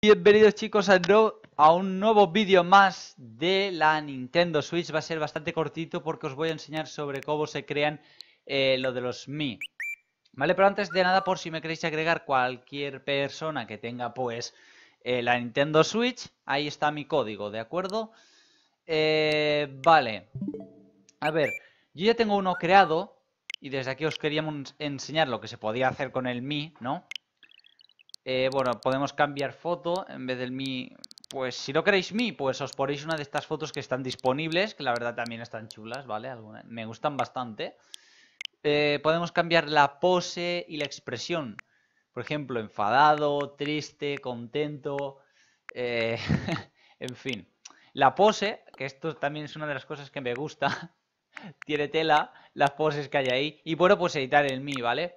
Bienvenidos chicos a, un nuevo vídeo más de la Nintendo Switch Va a ser bastante cortito porque os voy a enseñar sobre cómo se crean eh, lo de los Mi Vale, pero antes de nada por si me queréis agregar cualquier persona que tenga pues eh, la Nintendo Switch Ahí está mi código, ¿de acuerdo? Eh, vale A ver, yo ya tengo uno creado y desde aquí os queríamos enseñar lo que se podía hacer con el Mi, ¿no? Eh, bueno, podemos cambiar foto en vez del mi... Pues si no queréis mi, pues os ponéis una de estas fotos que están disponibles, que la verdad también están chulas, ¿vale? me gustan bastante. Eh, podemos cambiar la pose y la expresión. Por ejemplo, enfadado, triste, contento, eh, en fin. La pose, que esto también es una de las cosas que me gusta, tiene tela, las poses que hay ahí. Y bueno, pues editar el mi, ¿vale?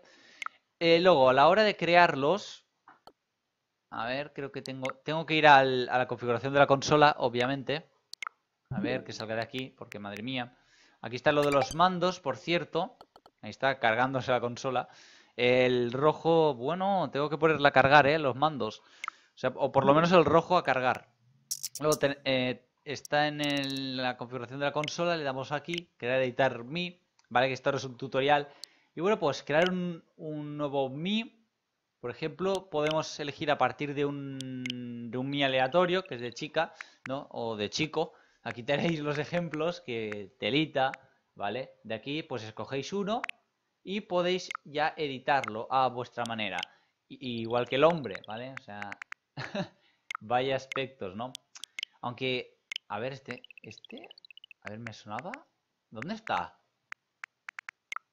luego, a la hora de crearlos, a ver, creo que tengo, tengo que ir a la configuración de la consola, obviamente. A ver, que salga de aquí, porque madre mía. Aquí está lo de los mandos, por cierto. Ahí está, cargándose la consola. El rojo, bueno, tengo que ponerla a cargar, ¿eh? Los mandos. O, sea, o por lo menos el rojo a cargar. Luego eh, está en la configuración de la consola, le damos aquí, crear editar mi, ¿vale? Que esto es un tutorial. Y bueno, pues crear un, un nuevo mi por ejemplo, podemos elegir a partir de un, de un mi aleatorio, que es de chica, ¿no? O de chico. Aquí tenéis los ejemplos que telita, ¿vale? De aquí, pues escogéis uno y podéis ya editarlo a vuestra manera. igual que el hombre, ¿vale? O sea, vaya aspectos, ¿no? Aunque, a ver, este, este, a ver, me sonaba. ¿Dónde está?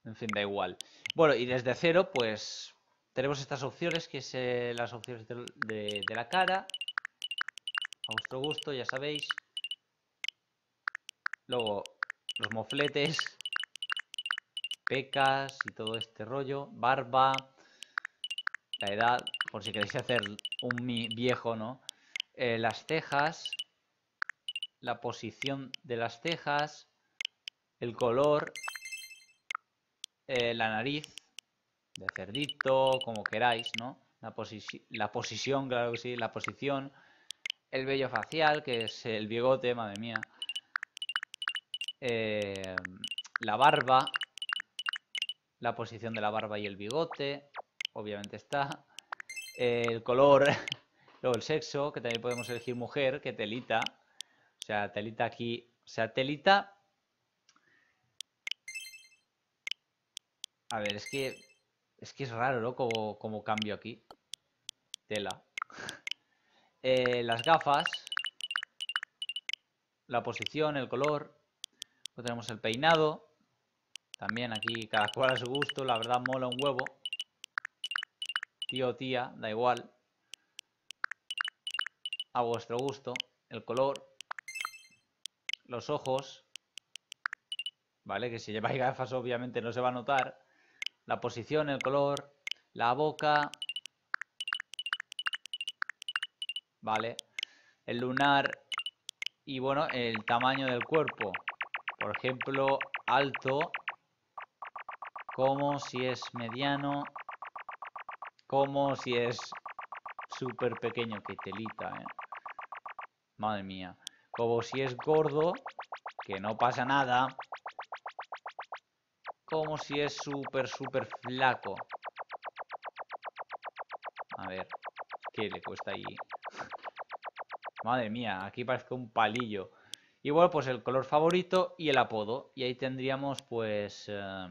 En fin, da igual. Bueno, y desde cero, pues tenemos estas opciones, que es eh, las opciones de, la cara. A vuestro gusto, ya sabéis. Luego, los mofletes, pecas y todo este rollo, barba, la edad, por si queréis hacer un viejo, ¿no? Eh, las cejas, la posición de las cejas, el color, eh, la nariz, de cerdito, como queráis, ¿no? La, la posición, claro que sí, la posición, el vello facial, que es el bigote, madre mía, eh, la barba, la posición de la barba y el bigote, obviamente está, el color, luego el sexo, que también podemos elegir mujer, que telita, o sea, telita aquí, o sea, telita... A ver, es que es que es raro, ¿no? Como, cambio aquí. Tela. Eh, las gafas. La posición, el color. Luego tenemos el peinado. También aquí cada cual a su gusto. La verdad mola un huevo. Tío o tía, da igual. A vuestro gusto. El color. Los ojos. ¿Vale? Que si lleváis gafas obviamente no se va a notar la posición, el color, la boca, ¿vale? El lunar y bueno, el tamaño del cuerpo. Por ejemplo, alto, como si es mediano, como si es súper pequeño, que telita, ¿eh? Madre mía. Como si es gordo, que no pasa nada, como si es súper, súper flaco. A ver, ¿qué le cuesta ahí? Madre mía, aquí parece un palillo. Igual, pues el color favorito y el apodo. Y ahí tendríamos, pues... Eh,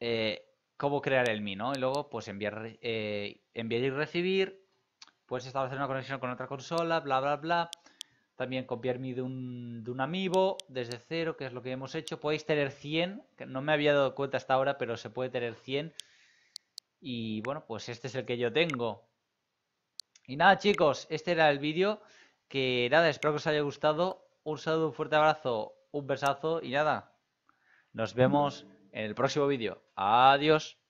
eh, cómo crear el mi, ¿no? Y luego, pues enviar, eh, enviar y recibir. Pues establecer una conexión con otra consola, bla, bla, bla. También copiarme de un, de un desde cero, que es lo que hemos hecho. Podéis tener 100, que no me había dado cuenta hasta ahora, pero se puede tener 100. Y bueno, pues este es el que yo tengo. Y nada chicos, este era el vídeo. Que nada, espero que os haya gustado. Un saludo, un fuerte abrazo, un besazo y nada. Nos vemos en el próximo vídeo. Adiós.